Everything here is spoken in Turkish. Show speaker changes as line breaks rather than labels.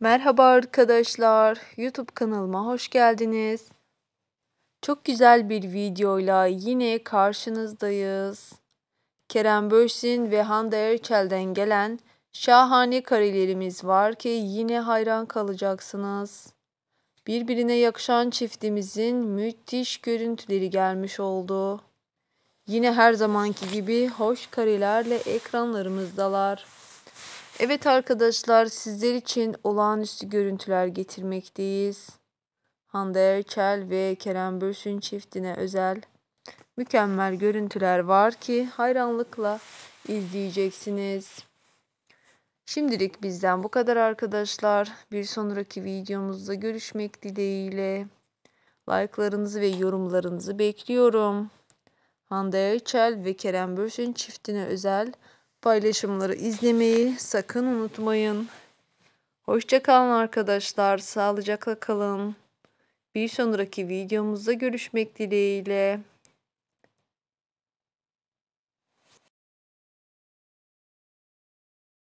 Merhaba arkadaşlar. YouTube kanalıma hoş geldiniz. Çok güzel bir videoyla yine karşınızdayız. Kerem Böşsin ve Hande Erçel'den gelen şahane karelerimiz var ki yine hayran kalacaksınız. Birbirine yakışan çiftimizin müthiş görüntüleri gelmiş oldu. Yine her zamanki gibi hoş karelerle ekranlarımızdalar. Evet arkadaşlar sizler için olağanüstü görüntüler getirmekteyiz. Hande Erçel ve Kerem Bürsün çiftine özel mükemmel görüntüler var ki hayranlıkla izleyeceksiniz. Şimdilik bizden bu kadar arkadaşlar. Bir sonraki videomuzda görüşmek dileğiyle. Like'larınızı ve yorumlarınızı bekliyorum. Hande Erçel ve Kerem Bürsün çiftine özel paylaşımları izlemeyi sakın unutmayın. Hoşça kalın arkadaşlar. Sağlıcakla kalın. Bir sonraki videomuzda görüşmek dileğiyle.